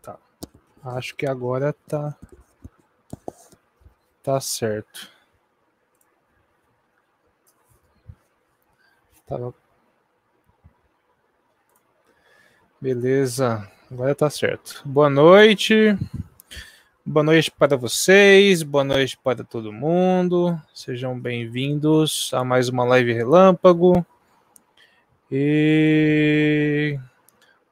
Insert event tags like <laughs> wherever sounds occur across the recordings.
Tá. Acho que agora tá. Tá certo. Tava. Beleza, agora tá certo. Boa noite. Boa noite para vocês, boa noite para todo mundo. Sejam bem-vindos a mais uma live relâmpago. E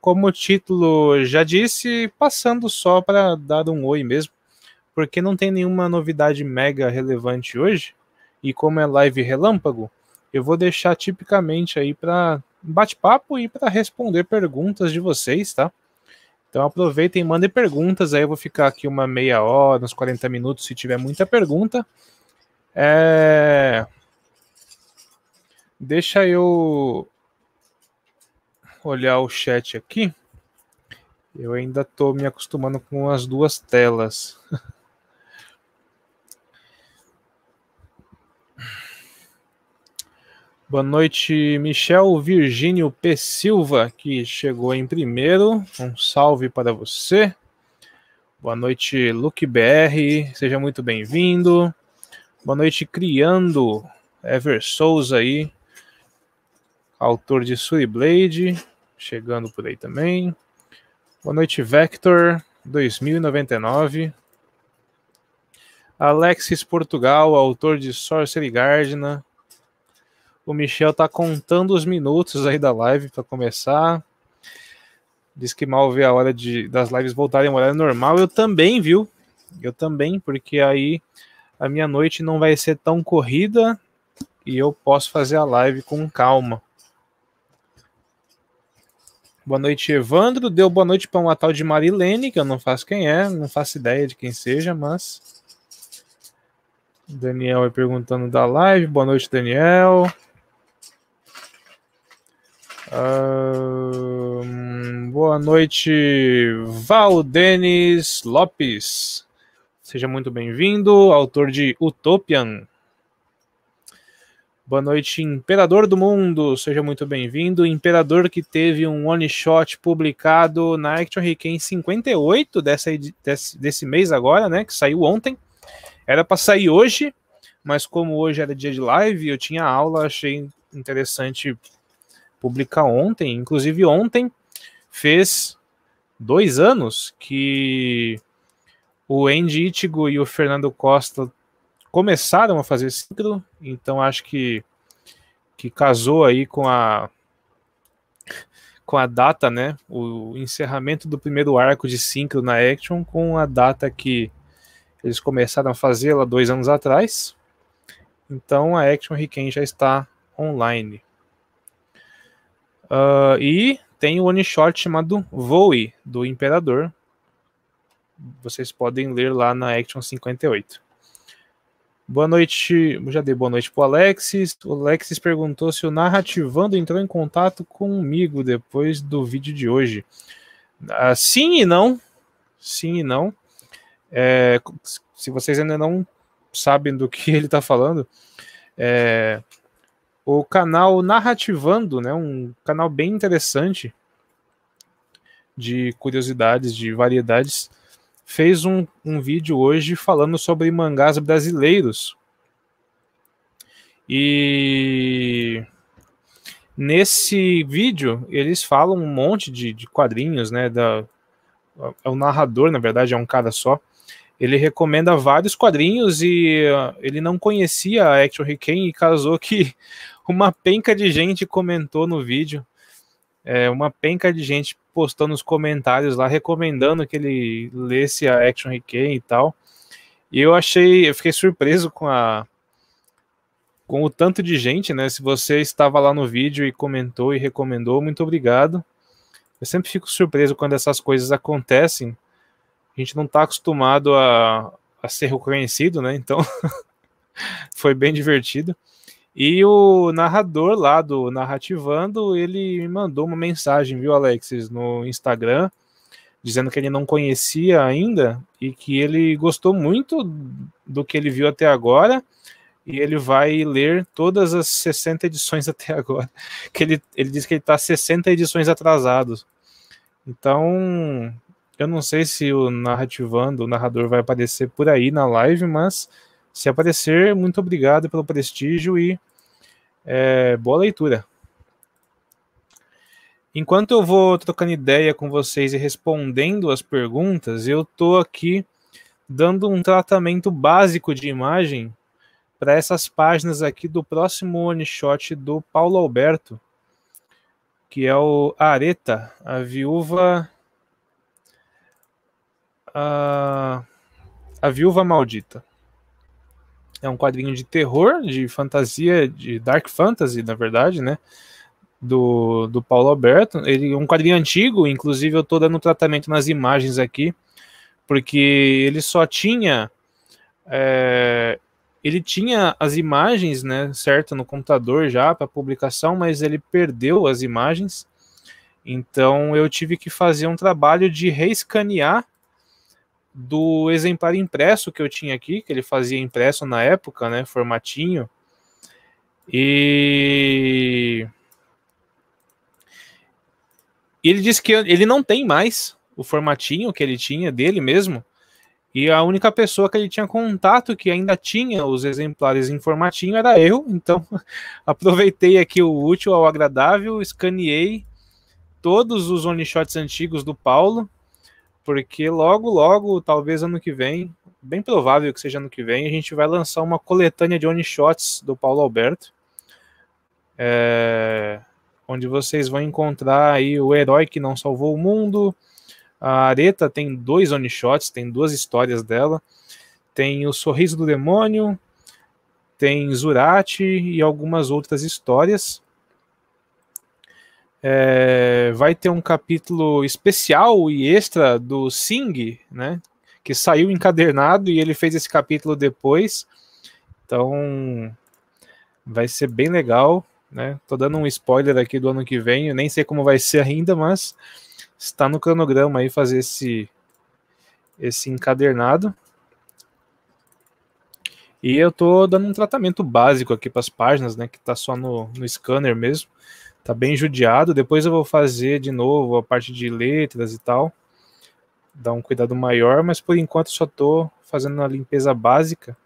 como o título já disse, passando só para dar um oi mesmo, porque não tem nenhuma novidade mega relevante hoje, e como é live relâmpago, eu vou deixar tipicamente aí para bate-papo e para responder perguntas de vocês, tá? Então aproveitem, mandem perguntas, aí eu vou ficar aqui uma meia hora, uns 40 minutos, se tiver muita pergunta. É... Deixa eu olhar o chat aqui. Eu ainda estou me acostumando com as duas telas. <laughs> Boa noite, Michel Virgínio P. Silva, que chegou em primeiro. Um salve para você. Boa noite, Luke BR, seja muito bem-vindo. Boa noite, Criando, Ever Souza aí, autor de Blade chegando por aí também. Boa noite, Vector 2099. Alexis Portugal, autor de Sorcery Gardena. O Michel tá contando os minutos aí da live para começar. Diz que mal vê a hora de, das lives voltarem ao horário normal. Eu também, viu? Eu também, porque aí a minha noite não vai ser tão corrida e eu posso fazer a live com calma. Boa noite, Evandro. Deu boa noite para uma tal de Marilene, que eu não faço quem é, não faço ideia de quem seja, mas. Daniel vai perguntando da live. Boa noite, Daniel. Uh, boa noite, Valdenis Lopes. Seja muito bem-vindo, autor de Utopian, Boa noite, Imperador do Mundo. Seja muito bem-vindo. Imperador que teve um one shot publicado na Action Hurricane 58 dessa, desse, desse mês agora, né? Que saiu ontem. Era para sair hoje, mas como hoje era dia de live, eu tinha aula, achei interessante publicar ontem. Inclusive, ontem fez dois anos que o Andy Itigo e o Fernando Costa começaram a fazer síncro, então acho que, que casou aí com a com a data, né? O encerramento do primeiro arco de síncro na Action com a data que eles começaram a fazer lá dois anos atrás. Então a Action Requiem já está online. Uh, e tem um one shot chamado Voe do Imperador. Vocês podem ler lá na Action 58. Boa noite, já dei boa noite o Alexis. O Alexis perguntou se o Narrativando entrou em contato comigo depois do vídeo de hoje. Ah, sim e não. Sim e não. É, se vocês ainda não sabem do que <laughs> ele está falando, é, o canal Narrativando, né, um canal bem interessante de curiosidades, de variedades, fez um, um vídeo hoje falando sobre mangás brasileiros. E nesse vídeo eles falam um monte de, de quadrinhos, né? Da, é o narrador, na verdade, é um cara só. Ele recomenda vários quadrinhos e uh, ele não conhecia a Action Riken e casou que <laughs> uma penca de gente comentou no vídeo é, uma penca de gente postando os comentários lá, recomendando que ele lesse a Action Requiem e tal. E eu achei, eu fiquei surpreso com a com o tanto de gente, né? Se você estava lá no vídeo e comentou e recomendou, muito obrigado. Eu sempre fico surpreso quando essas coisas acontecem. A gente não está acostumado a, a ser reconhecido, né? Então <laughs> foi bem divertido. E o narrador lá do Narrativando, ele me mandou uma mensagem, viu, Alexis, no Instagram, dizendo que ele não conhecia ainda e que ele gostou muito do que ele viu até agora e ele vai ler todas as 60 edições <laughs> até agora. Que ele, ele diz que ele está 60 edições atrasados. Então, eu não sei se o narrativando, o narrador vai aparecer por aí na live, mas se aparecer, muito obrigado pelo prestígio e é, boa leitura. Enquanto eu vou trocando ideia com vocês e respondendo as perguntas, eu estou aqui dando um tratamento básico de imagem para essas páginas aqui do próximo one shot do Paulo Alberto, que é o Areta, a viúva. A, a viúva maldita. É um quadrinho de terror, de fantasia, de dark fantasy, na verdade, né? Do, do Paulo Alberto. Ele um quadrinho antigo, inclusive eu tô dando tratamento nas imagens aqui, porque ele só tinha. É, ele tinha as imagens, né, certo, no computador já para publicação, mas ele perdeu as imagens. Então eu tive que fazer um trabalho de reescanear do exemplar impresso que eu tinha aqui, que ele fazia impresso na época, né, formatinho. E ele disse que ele não tem mais o formatinho que ele tinha dele mesmo. E a única pessoa que ele tinha contato que ainda tinha os exemplares em formatinho era eu. Então, <laughs> aproveitei aqui o útil ao agradável, escaneei todos os one shots antigos do Paulo porque logo, logo, talvez ano que vem, bem provável que seja ano que vem, a gente vai lançar uma coletânea de one shots do Paulo Alberto. É, onde vocês vão encontrar aí o herói que não salvou o mundo. A Areta tem dois one shots, tem duas histórias dela. Tem o Sorriso do Demônio, tem Zurati e algumas outras histórias é, vai ter um capítulo especial e extra do Sing, né? Que saiu encadernado e ele fez esse capítulo depois. Então vai ser bem legal, né? Tô dando um spoiler aqui do ano que vem, eu nem sei como vai ser ainda, mas está no cronograma aí fazer esse esse encadernado. E eu tô dando um tratamento básico aqui para as páginas, né, que tá só no, no scanner mesmo tá bem judiado. Depois eu vou fazer de novo a parte de letras e tal, dar um cuidado maior, mas por enquanto só tô fazendo a limpeza básica.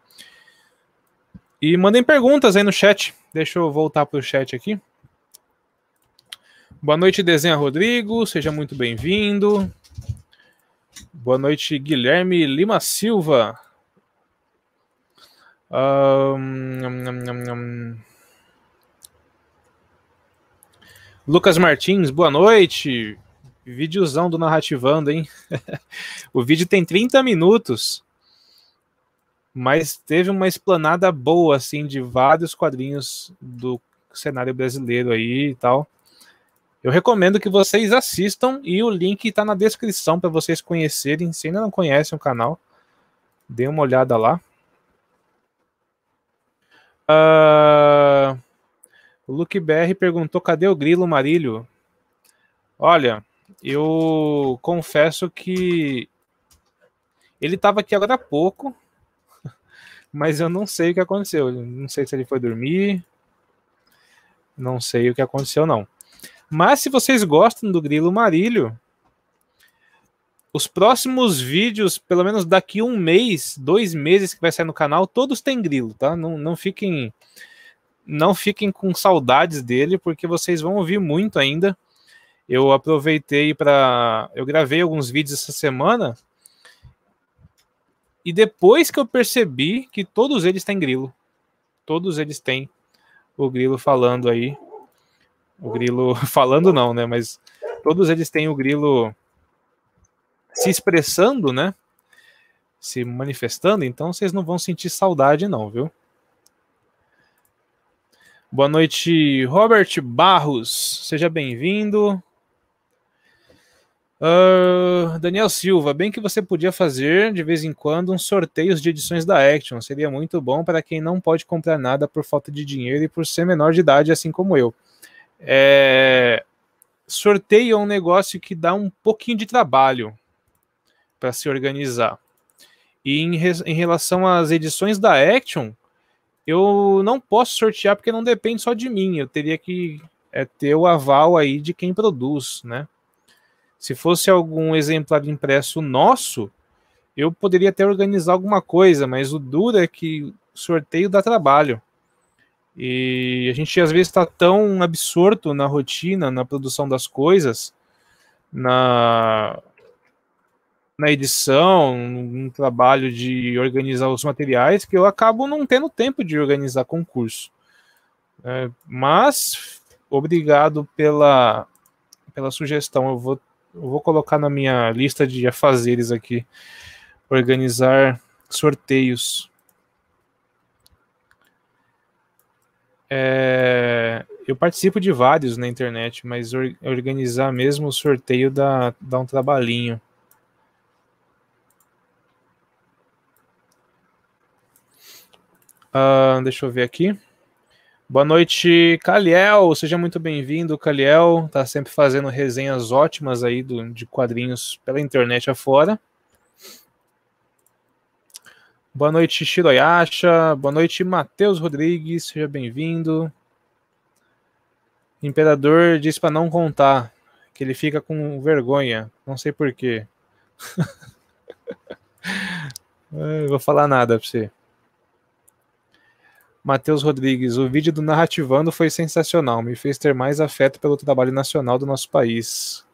E mandem perguntas aí no chat. Deixa eu voltar pro chat aqui. Boa noite, Desenha Rodrigo, seja muito bem-vindo. Boa noite, Guilherme Lima Silva. Um, um, um, Lucas Martins, boa noite. Vídeozão do Narrativando, hein? <laughs> o vídeo tem 30 minutos, mas teve uma esplanada boa, assim, de vários quadrinhos do cenário brasileiro aí e tal. Eu recomendo que vocês assistam e o link está na descrição para vocês conhecerem. Se ainda não conhecem o canal, dê uma olhada lá. Uh... O Luke BR perguntou: cadê o Grilo Marílio? Olha, eu confesso que ele estava aqui agora há pouco, <laughs> mas eu não sei o que aconteceu. Não sei se ele foi dormir, não sei o que aconteceu, não. Mas se vocês gostam do Grilo Marílio, os próximos vídeos, pelo menos daqui um mês, dois meses que vai sair no canal, todos têm grilo, tá? Não, não fiquem não fiquem com saudades dele, porque vocês vão ouvir muito ainda. Eu aproveitei para. Eu gravei alguns vídeos essa semana. E depois que eu percebi que todos eles têm grilo. Todos eles têm o grilo falando aí. O grilo <laughs> falando não, né? Mas todos eles têm o grilo se expressando, né? Se manifestando, então vocês não vão sentir saudade, não, viu? Boa noite, Robert Barros. Seja bem-vindo. Uh, Daniel Silva, bem que você podia fazer de vez em quando um sorteios de edições da Action. Seria muito bom para quem não pode comprar nada por falta de dinheiro e por ser menor de idade, assim como eu. É... Sorteio é um negócio que dá um pouquinho de trabalho para se organizar. E em, re... em relação às edições da Action, eu não posso sortear porque não depende só de mim. Eu teria que é, ter o aval aí de quem produz, né? Se fosse algum exemplar impresso nosso, eu poderia até organizar alguma coisa, mas o duro é que sorteio dá trabalho. E a gente às vezes está tão absorto na rotina, na produção das coisas, na na edição, num trabalho de organizar os materiais, que eu acabo não tendo tempo de organizar concurso. É, mas, obrigado pela, pela sugestão. Eu vou, eu vou colocar na minha lista de afazeres aqui. Organizar sorteios. É, eu participo de vários na internet, mas organizar mesmo o sorteio dá, dá um trabalhinho. Uh, deixa eu ver aqui. Boa noite, Caliel. Seja muito bem-vindo, Caliel. Tá sempre fazendo resenhas ótimas aí do, de quadrinhos pela internet afora. Boa noite, Shiroyasha. Boa noite, Matheus Rodrigues. Seja bem-vindo. Imperador diz para não contar, que ele fica com vergonha. Não sei porquê. <laughs> É, vou falar nada para você. Matheus Rodrigues, o vídeo do Narrativando foi sensacional, me fez ter mais afeto pelo trabalho nacional do nosso país.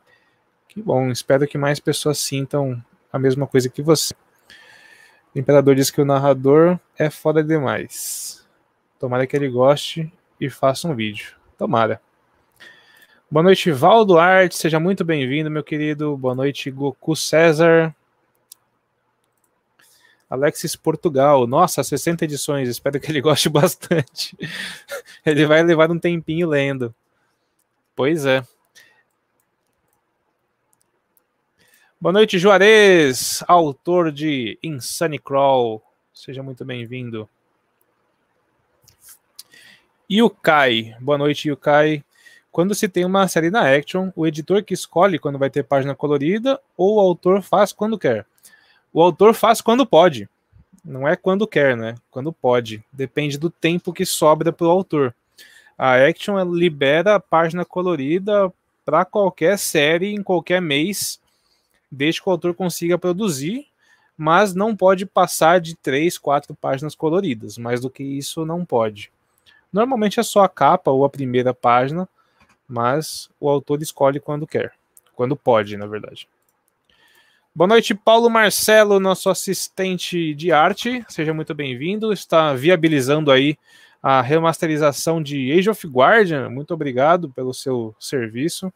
Que bom, espero que mais pessoas sintam a mesma coisa que você. O imperador diz que o narrador é foda demais. Tomara que ele goste e faça um vídeo. Tomara. Boa noite, Valdo Arte. Seja muito bem-vindo, meu querido. Boa noite, Goku César. Alexis Portugal, nossa, 60 edições, espero que ele <laughs> goste bastante. ele vai levar um tempinho lendo. Pois é. Boa noite, Juarez, autor de Insane Crawl. Seja muito bem-vindo. Yukai. Boa noite, Yukai. Quando se tem uma série na Action, o editor que escolhe quando vai ter página colorida ou o autor faz quando quer? o autor faz quando pode. Não é quando quer, né? Quando pode. Depende do tempo que sobra para o autor. A Action libera a página colorida para qualquer série em qualquer mês, desde que o autor consiga produzir, mas não pode passar de três, quatro páginas coloridas. Mais do que isso, não pode. Normalmente é só a capa ou a primeira página, mas o autor escolhe quando quer. Quando pode, na verdade. Boa noite, Paulo Marcelo, nosso assistente de arte. Seja muito bem-vindo. Está viabilizando aí a remasterização de Age of Guardian. Muito obrigado pelo seu serviço.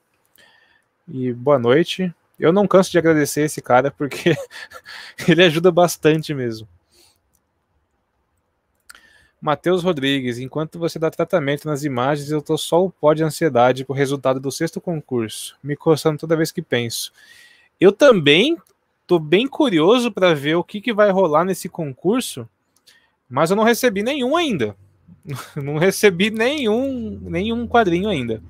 E boa noite. Eu não canso de agradecer esse cara porque <laughs> ele ajuda bastante mesmo. Matheus Rodrigues, enquanto você dá tratamento nas imagens, eu tô só o pó de ansiedade pro resultado do sexto concurso, me coçando toda vez que penso. Eu também tô bem curioso para ver o que, que vai rolar nesse concurso, mas eu não recebi nenhum ainda. <laughs> não recebi nenhum, nenhum quadrinho ainda.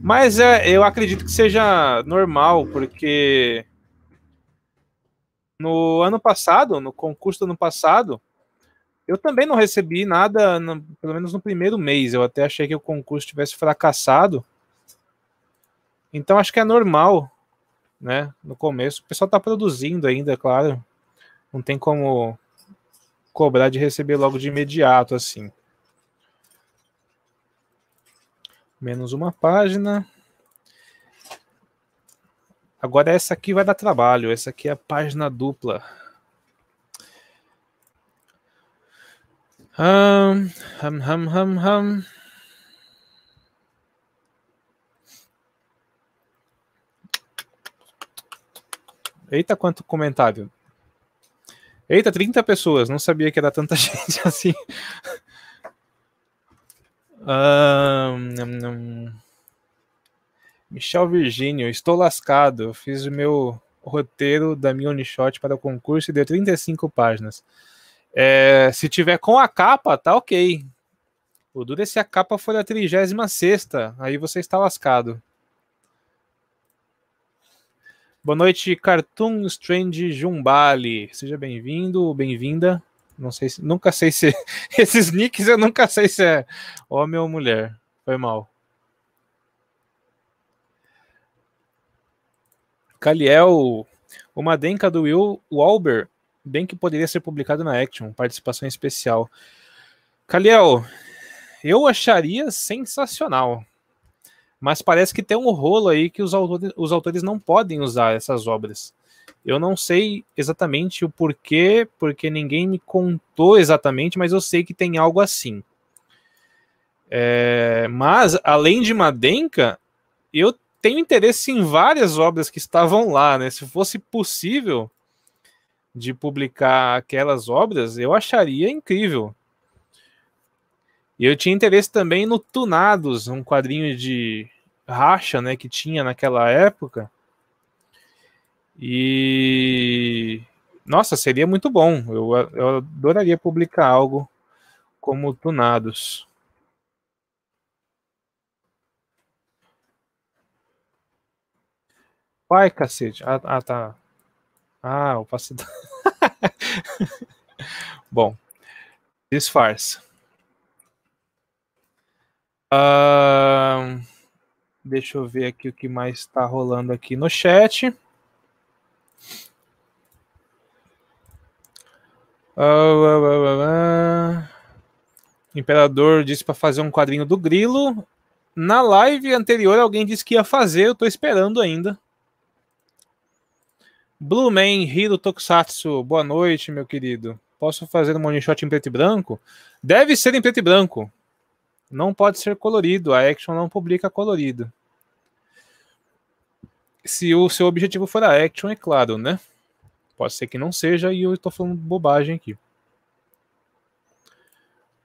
Mas é, eu acredito que seja normal, porque no ano passado, no concurso do ano passado, eu também não recebi nada, no, pelo menos no primeiro mês. Eu até achei que o concurso tivesse fracassado. Então acho que é normal né? No começo. O pessoal está produzindo ainda, claro. Não tem como cobrar de receber logo de imediato, assim. Menos uma página. Agora essa aqui vai dar trabalho. Essa aqui é a página dupla. Hum, hum, hum, hum, hum. Eita, quanto comentário. Eita, 30 pessoas. Não sabia que era tanta <laughs> gente assim. Um, Michel Virgínio, estou lascado. Eu fiz o meu roteiro da minha Unishot para o concurso e deu 35 páginas. É, se tiver com a capa, tá ok. O duro é se a capa for a 36, aí você está lascado. Boa noite, Cartoon Strange Jumbali. Seja bem-vindo, bem-vinda. Não sei se, nunca sei se <laughs> esses nicks eu nunca sei se é homem ou mulher. Foi mal. Caliel, uma denca do Will Walber, bem que poderia ser publicado na Action, participação especial. Caliel, eu acharia sensacional mas parece que tem um rolo aí que os autores, os autores não podem usar essas obras. Eu não sei exatamente o porquê, porque ninguém me contou exatamente, mas eu sei que tem algo assim. É, mas, além de Madenka, eu tenho interesse em várias obras que estavam lá, né? Se fosse possível de publicar aquelas obras, eu acharia incrível. E eu tinha interesse também no Tunados, um quadrinho de racha, né, que tinha naquela época. E nossa, seria muito bom. Eu, eu adoraria publicar algo como Tunados. Pai, cacete. Ah, ah tá. Ah, o <laughs> Bom, disfarça. Uh, deixa eu ver aqui o que mais está rolando aqui no chat. Uh, uh, Imperador disse para fazer um quadrinho do Grilo. Na live anterior alguém disse que ia fazer, eu estou esperando ainda. Blue Man, Hiro Tokusatsu, boa noite, meu querido. Posso fazer um one shot em preto e branco? Deve ser em preto e branco. Não pode ser colorido, a Action não publica colorido. Se o seu objetivo for a Action, é claro, né? Pode ser que não seja e eu estou falando bobagem aqui.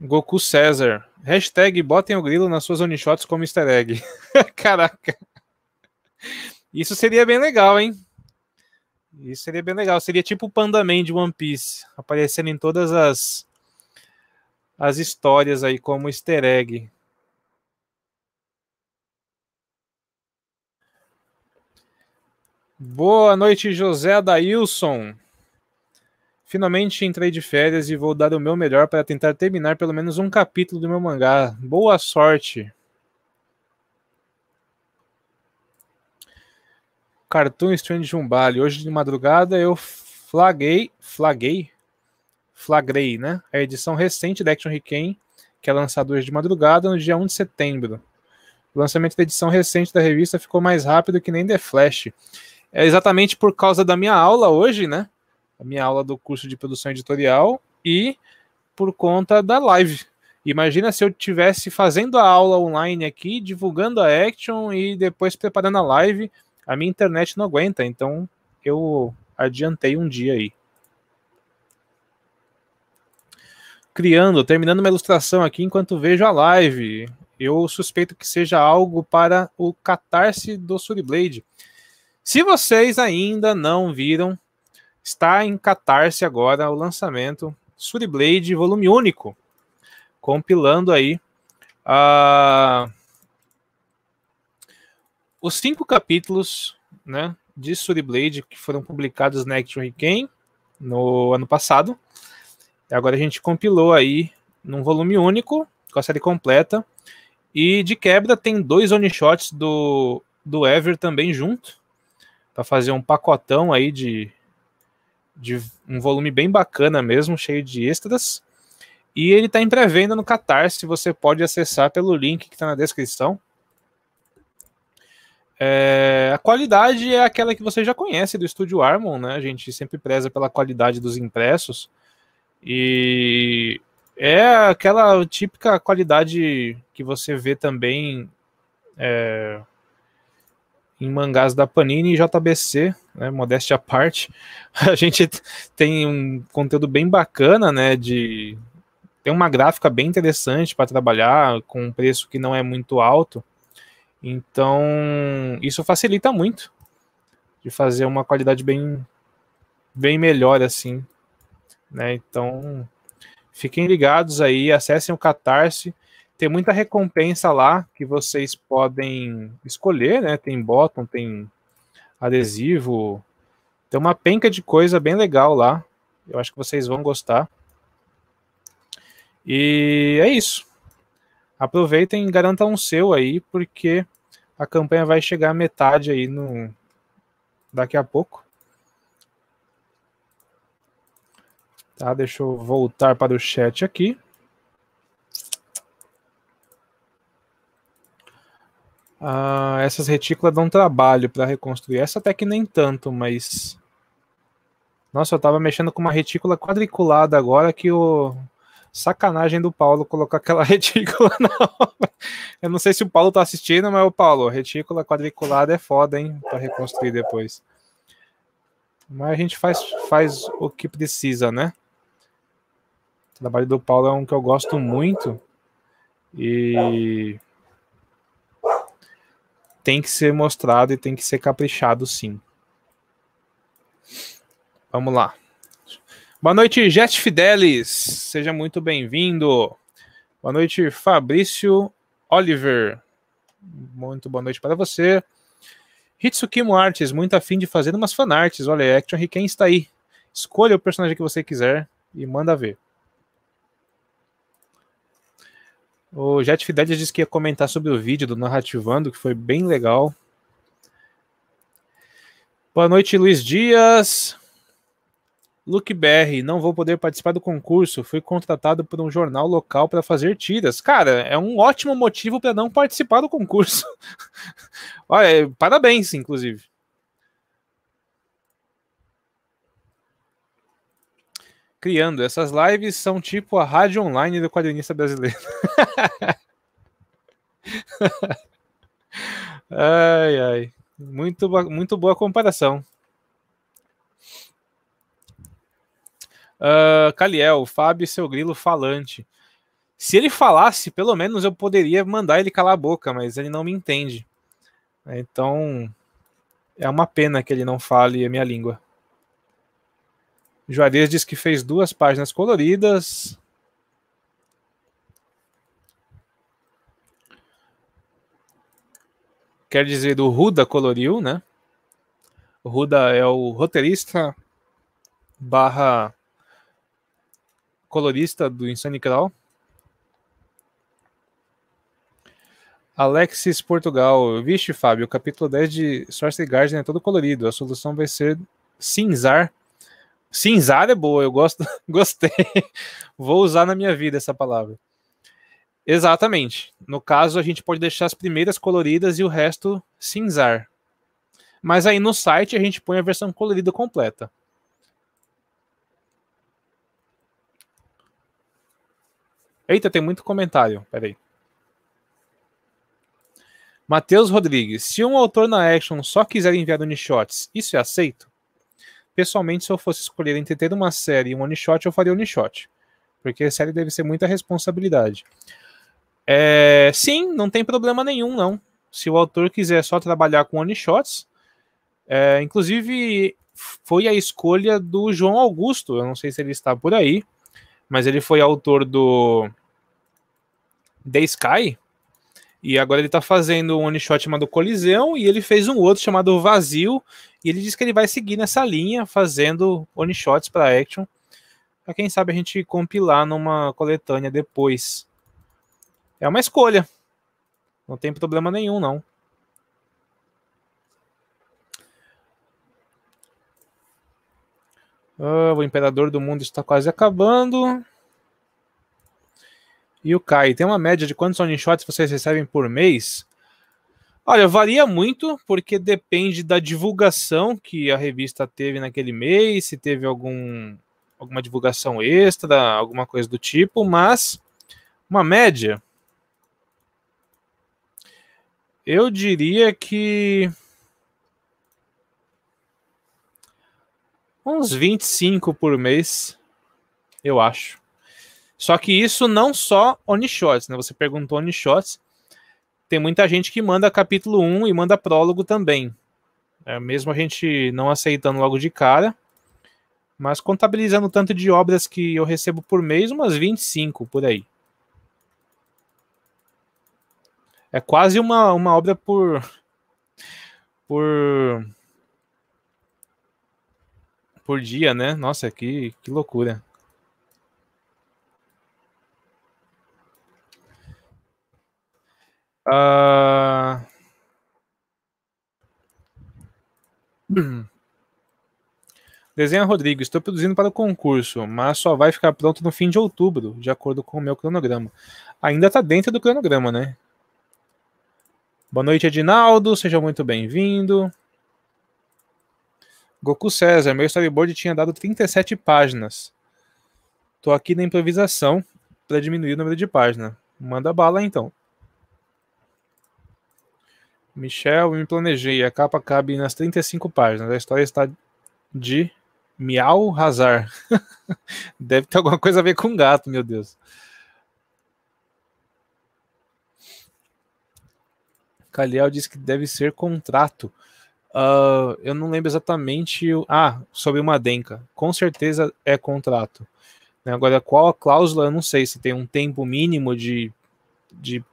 Goku César. Hashtag botem o grilo nas suas onishots como easter egg. <laughs> Caraca. Isso seria bem legal, hein? Isso seria bem legal. Seria tipo o Pandaman de One Piece. Aparecendo em todas as as histórias aí como easter egg. Boa noite, José Adailson. Finalmente entrei de férias e vou dar o meu melhor para tentar terminar pelo menos um capítulo do meu mangá. Boa sorte. Cartoon Strange Jumbali. Hoje de madrugada eu flaguei, flaguei Flagrei, né? A edição recente da Action Requiem, que é lançada hoje de madrugada, no dia 1 de setembro. O lançamento da edição recente da revista ficou mais rápido que nem The Flash. É exatamente por causa da minha aula hoje, né? A minha aula do curso de produção editorial e por conta da live. Imagina se eu tivesse fazendo a aula online aqui, divulgando a Action e depois preparando a live. A minha internet não aguenta, então eu adiantei um dia aí. criando, terminando uma ilustração aqui enquanto vejo a live. Eu suspeito que seja algo para o catarse do Suriblade. Se vocês ainda não viram, está em catarse agora o lançamento Suriblade volume único, compilando aí uh, os cinco capítulos né, de Suriblade que foram publicados na Action no ano passado agora a gente compilou aí num volume único, com a série completa. E de quebra tem dois one shots do, do Ever também junto, para fazer um pacotão aí de, de um volume bem bacana mesmo, cheio de extras. E ele está em pré-venda no Catarse, você pode acessar pelo link que está na descrição. É, a qualidade é aquela que você já conhece do Estúdio Armon, né? A gente sempre preza pela qualidade dos impressos. E é aquela típica qualidade que você vê também é, em mangás da Panini e JBC, né, modéstia à parte. <laughs> A gente tem um conteúdo bem bacana, né, de tem uma gráfica bem interessante para trabalhar com um preço que não é muito alto. Então, isso facilita muito de fazer uma qualidade bem bem melhor assim né? Então, fiquem ligados aí, acessem o Catarse. Tem muita recompensa lá que vocês podem escolher, né? Tem botão, tem adesivo, tem uma penca de coisa bem legal lá. Eu acho que vocês vão gostar. E é isso. Aproveitem e garantam um seu aí, porque a campanha vai chegar à metade aí no daqui a pouco. Tá, deixa eu voltar para o chat aqui. Ah, essas retículas dão trabalho para reconstruir. Essa até que nem tanto, mas. Nossa, eu estava mexendo com uma retícula quadriculada agora que o. Sacanagem do Paulo colocar aquela <laughs> retícula na Eu não sei se o Paulo está assistindo, mas o Paulo, retícula quadriculada é foda, hein? Para reconstruir depois. Mas a gente faz, faz o que precisa, né? trabalho do Paulo é um que eu gosto muito e tem que ser mostrado e tem que ser caprichado, sim. Vamos lá. Boa noite, Jet Fidelis. Seja muito bem-vindo. Boa noite, Fabrício Oliver. Muito boa noite para você. Hitsukimo Artes, muito afim de fazer umas fanarts. Olha, Action Riken está aí. Escolha o personagem que você quiser e manda ver. O Jet Fidelity disse que ia comentar sobre o vídeo do Narrativando, que foi bem legal. Boa noite, Luiz Dias. Luke BR, não vou poder participar do concurso. Fui contratado por um jornal local para fazer tiras. Cara, é um ótimo motivo para não participar do concurso. <laughs> Olha, parabéns, inclusive. criando. Essas lives são tipo a rádio online do quadrinista brasileiro. <laughs> ai, ai. Muito, muito boa comparação. Uh, Caliel, Fábio, seu grilo falante. Se ele falasse, pelo menos eu poderia mandar ele calar a boca, mas ele não me entende. Então, é uma pena que ele não fale a minha língua. Juarez diz que fez duas páginas coloridas. Quer dizer, o Ruda coloriu, né? O Ruda é o roteirista barra colorista do Insane Crawl. Alexis Portugal, vixe Fábio, o capítulo 10 de Sorcery Garden é todo colorido, a solução vai ser cinzar Cinzada é boa, eu gosto, <laughs> gostei. Vou usar na minha vida essa palavra. Exatamente. No caso, a gente pode deixar as primeiras coloridas e o resto cinzar. Mas aí no site a gente põe a versão colorida completa. Eita, tem muito comentário. Peraí. Matheus Rodrigues, se um autor na Action só quiser enviar unishots, isso é aceito? pessoalmente, se eu fosse escolher entre ter uma série e um one shot, eu faria one shot. Porque a série deve ser muita responsabilidade. É, sim, não tem problema nenhum, não. Se o autor quiser só trabalhar com one shots, é, inclusive foi a escolha do João Augusto. Eu não sei se ele está por aí, mas ele foi autor do The Sky, e agora ele tá fazendo um one shot chamado Colisão e ele fez um outro chamado Vazio. E ele diz que ele vai seguir nessa linha, fazendo one shots para action. Pra quem sabe a gente compilar numa coletânea depois. É uma escolha. Não tem problema nenhum, não. Ah, o Imperador do Mundo está quase acabando e o Kai. Tem uma média de quantos one shots vocês recebem por mês? Olha, varia muito, porque depende da divulgação que a revista teve naquele mês, se teve algum, alguma divulgação extra, alguma coisa do tipo, mas uma média. Eu diria que. Uns 25 por mês, eu acho. Só que isso não só onishots, né? Você perguntou onishots. Tem muita gente que manda capítulo 1 e manda prólogo também. É, mesmo a gente não aceitando logo de cara. Mas contabilizando o tanto de obras que eu recebo por mês, umas 25 por aí. É quase uma, uma obra por. por. por dia, né? Nossa, que, que loucura. Uh... <clears throat> Desenha Rodrigo, estou produzindo para o concurso, mas só vai ficar pronto no fim de outubro, de acordo com o meu cronograma. Ainda está dentro do cronograma, né? Boa noite, Edinaldo, seja muito bem-vindo. Goku César, meu storyboard tinha dado 37 páginas. Tô aqui na improvisação para diminuir o número de páginas. Manda bala então. Michel, me planejei. A capa cabe nas 35 páginas. A história está de Miau Razar. <laughs> Deve ter alguma coisa a ver com gato, meu Deus. Caliel disse que deve ser contrato. Uh, eu não lembro exatamente. O... Ah, sobre uma denca. Com certeza é contrato. Né, agora, qual a cláusula? Eu não sei se tem um tempo mínimo de, de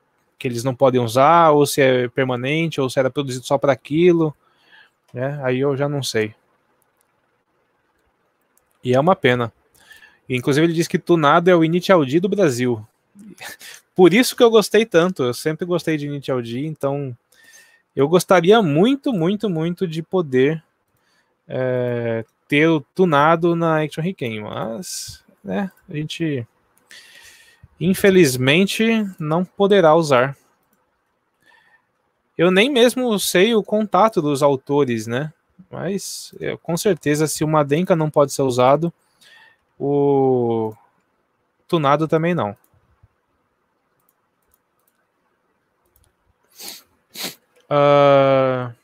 que eles não podem usar, ou se é permanente, ou se era produzido só para aquilo. Né? Aí eu já não sei. E é uma pena. Inclusive ele diz que Tunado é o Init Audi do Brasil. <laughs> Por isso que eu gostei tanto. Eu sempre gostei de Init Audi. então eu gostaria muito, muito, muito de poder é, ter o Tunado na Action Riken, mas né, a gente Infelizmente, não poderá usar. Eu nem mesmo sei o contato dos autores, né? Mas com certeza, se o Madenka não pode ser usado, o Tunado também não. Uh,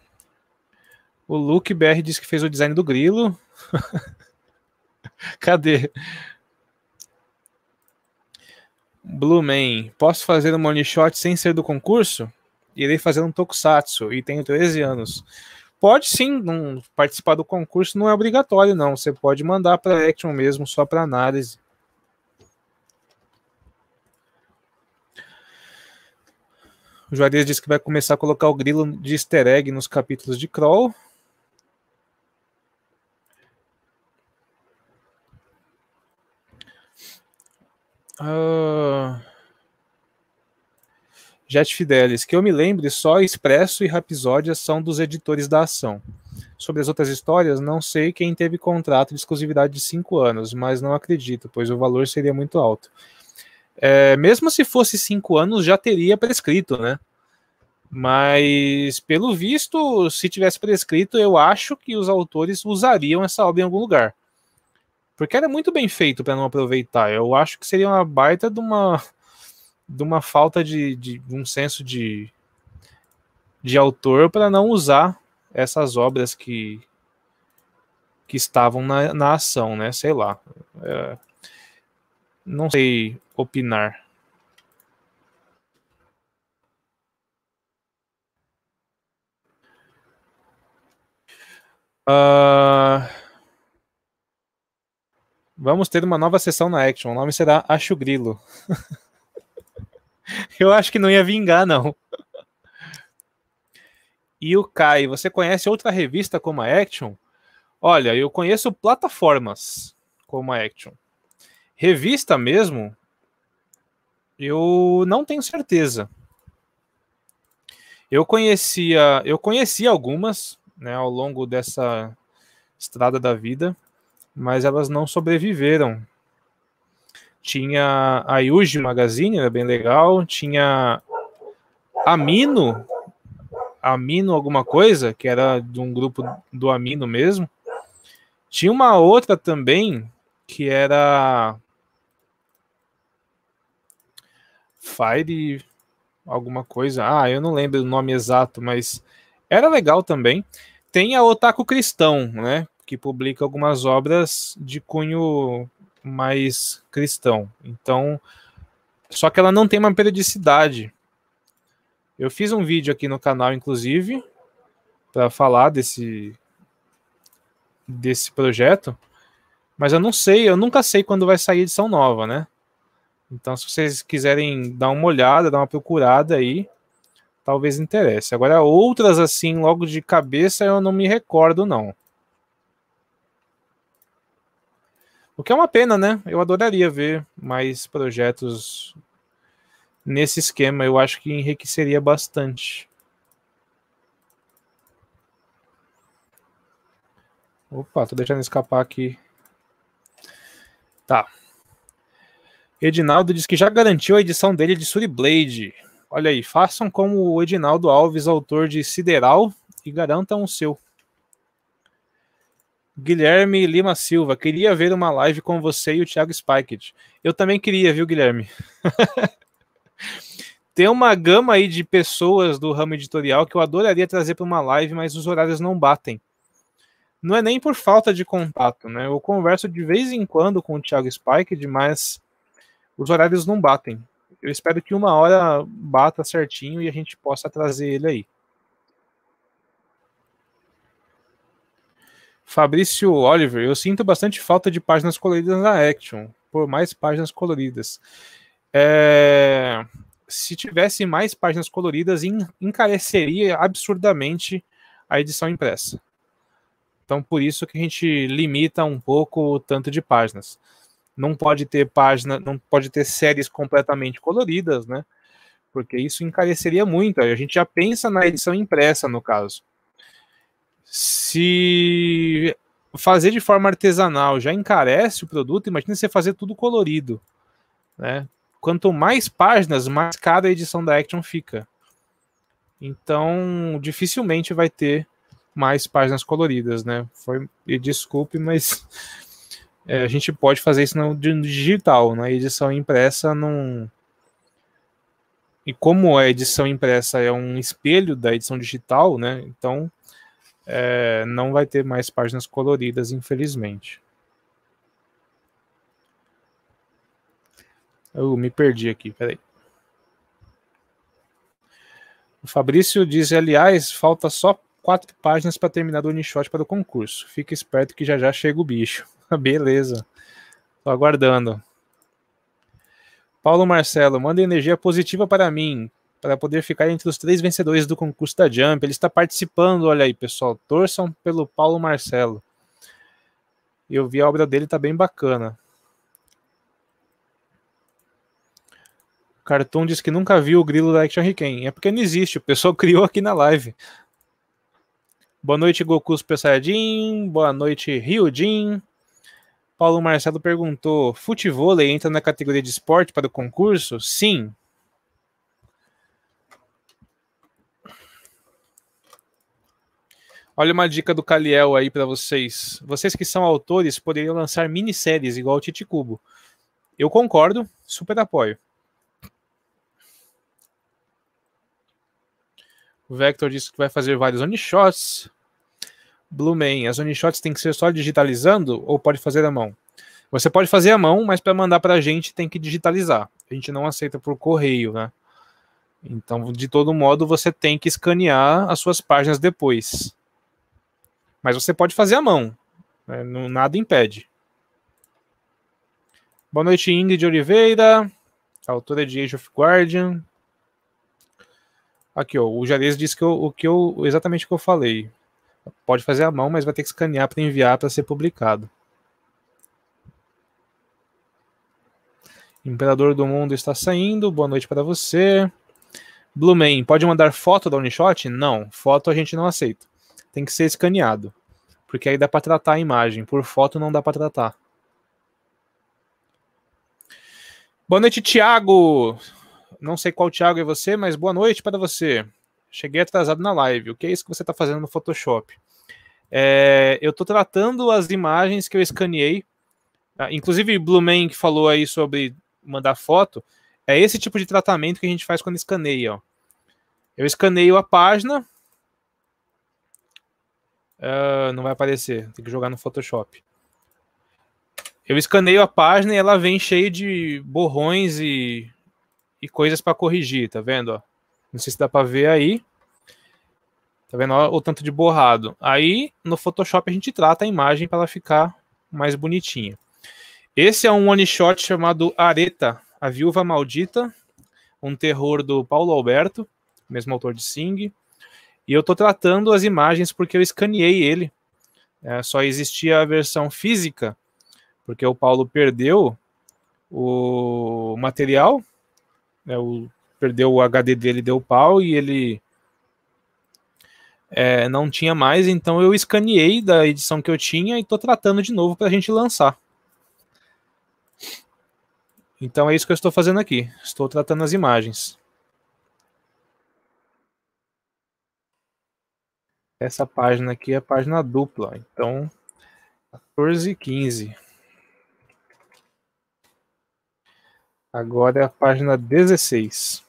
o Luke BR disse que fez o design do grilo. <laughs> Cadê? Blue Man, posso fazer um money shot sem ser do concurso? Irei fazer um tokusatsu e tenho 13 anos. Pode sim, não, participar do concurso não é obrigatório, não. Você pode mandar para Action mesmo, só para análise. O Juarez disse que vai começar a colocar o grilo de easter egg nos capítulos de Crawl. Ah, Jet Fidelis, que eu me lembre, só Expresso e Rapsódia são dos editores da ação. Sobre as outras histórias, não sei quem teve contrato de exclusividade de cinco anos, mas não acredito, pois o valor seria muito alto. É, mesmo se fosse cinco anos, já teria prescrito, né? Mas, pelo visto, se tivesse prescrito, eu acho que os autores usariam essa obra em algum lugar. Porque era muito bem feito para não aproveitar. Eu acho que seria uma baita de uma, de uma falta de, de, um senso de, de autor para não usar essas obras que, que estavam na, na ação, né? Sei lá. É, não sei opinar. Uh... Vamos ter uma nova sessão na Action. O nome será Acho Grilo. <laughs> Eu acho que não ia vingar, não. E o Kai, você conhece outra revista como a Action? Olha, eu conheço plataformas como a Action. Revista mesmo, eu não tenho certeza. Eu conhecia, eu conheci algumas, né, ao longo dessa estrada da vida mas elas não sobreviveram. Tinha a Yuji Magazine, era bem legal. Tinha Amino, Amino alguma coisa, que era de um grupo do Amino mesmo. Tinha uma outra também, que era Fire alguma coisa. Ah, eu não lembro o nome exato, mas era legal também. Tem a Otaku Cristão, né? que publica algumas obras de cunho mais cristão. Então, só que ela não tem uma periodicidade. Eu fiz um vídeo aqui no canal, inclusive, para falar desse desse projeto, mas eu não sei, eu nunca sei quando vai sair a edição nova, né? Então, se vocês quiserem dar uma olhada, dar uma procurada aí, talvez interesse. Agora, outras assim, logo de cabeça, eu não me recordo, não. O que é uma pena, né? Eu adoraria ver mais projetos nesse esquema. Eu acho que enriqueceria bastante. Opa, tô deixando escapar aqui. Tá. Edinaldo diz que já garantiu a edição dele de Suriblade. Olha aí, façam como o Edinaldo Alves, autor de Sideral, e garantam o seu. Guilherme Lima Silva, queria ver uma live com você e o Thiago Spiked. Eu também queria, viu, Guilherme? <laughs> Tem uma gama aí de pessoas do ramo editorial que eu adoraria trazer para uma live, mas os horários não batem. Não é nem por falta de contato, né? Eu converso de vez em quando com o Thiago Spiked, mas os horários não batem. Eu espero que uma hora bata certinho e a gente possa trazer ele aí. Fabrício Oliver, eu sinto bastante falta de páginas coloridas na Action, por mais páginas coloridas. É, se tivesse mais páginas coloridas, encareceria absurdamente a edição impressa. Então, por isso que a gente limita um pouco o tanto de páginas. Não pode ter página, não pode ter séries completamente coloridas, né? Porque isso encareceria muito. A gente já pensa na edição impressa, no caso se fazer de forma artesanal já encarece o produto, imagina você fazer tudo colorido, né? Quanto mais páginas, mais cada edição da Action fica. Então, dificilmente vai ter mais páginas coloridas, né? Foi, e desculpe, mas <laughs> é, a gente pode fazer isso no digital, na né? edição impressa não. E como a edição impressa é um espelho da edição digital, né? Então é, não vai ter mais páginas coloridas, infelizmente. Eu me perdi aqui, peraí. O Fabrício diz, aliás, falta só quatro páginas para terminar do Unishot para o concurso. Fica esperto que já já chega o bicho. <laughs> Beleza. Tô aguardando. Paulo Marcelo, manda energia positiva para mim para poder ficar entre os três vencedores do concurso da Jump. Ele está participando, olha aí, pessoal. Torçam pelo Paulo Marcelo. Eu vi a obra dele, tá bem bacana. Cartoon diz que nunca viu o grilo da Action Riken. É porque não existe, o pessoal <laughs> criou aqui na live. Boa noite, Goku Super Saiyajin. Boa noite, Ryujin. Paulo Marcelo perguntou: futevôlei entra na categoria de esporte para o concurso? Sim, Olha uma dica do Caliel aí para vocês. Vocês que são autores poderiam lançar minisséries igual o Titi Cubo. Eu concordo, super apoio. O Vector disse que vai fazer vários onishots. Blumen, as onishots tem que ser só digitalizando ou pode fazer à mão? Você pode fazer à mão, mas para mandar para a gente tem que digitalizar. A gente não aceita por correio, né? Então, de todo modo, você tem que escanear as suas páginas depois. Mas você pode fazer à mão. Né? Nada impede. Boa noite, Indy de Oliveira, autora de Age of Guardian. Aqui, ó, o Jarez disse que eu, o que eu, exatamente o que eu falei. Pode fazer à mão, mas vai ter que escanear para enviar para ser publicado. Imperador do Mundo está saindo. Boa noite para você. Blumen, pode mandar foto da Unishot? Não, foto a gente não aceita tem que ser escaneado. Porque aí dá para tratar a imagem. Por foto não dá para tratar. Boa noite, Tiago. Não sei qual Tiago é você, mas boa noite para você. Cheguei atrasado na live. O que é isso que você está fazendo no Photoshop? É, eu estou tratando as imagens que eu escaneei. Ah, inclusive, Man que falou aí sobre mandar foto. É esse tipo de tratamento que a gente faz quando escaneia. Ó. Eu escaneio a página, uh, não vai aparecer. Tem que jogar no Photoshop. Eu escaneio a página e ela vem cheia de borrões e, e coisas para corrigir, tá vendo? Ó? Não sei se dá para ver aí. Tá vendo Olha o tanto de borrado? Aí no Photoshop a gente trata a imagem para ela ficar mais bonitinha. Esse é um one shot chamado Areta, a Viúva Maldita, um terror do Paulo Alberto, mesmo autor de Sing. E eu estou tratando as imagens porque eu escaneei ele. É, só existia a versão física, porque o Paulo perdeu o material, né, o, perdeu o HD dele, deu pau e ele é, não tinha mais, então eu escaneei da edição que eu tinha e estou tratando de novo para a gente lançar. Então é isso que eu estou fazendo aqui, estou tratando as imagens. Essa página aqui é a página dupla, então 14 e 15. Agora é a página 16.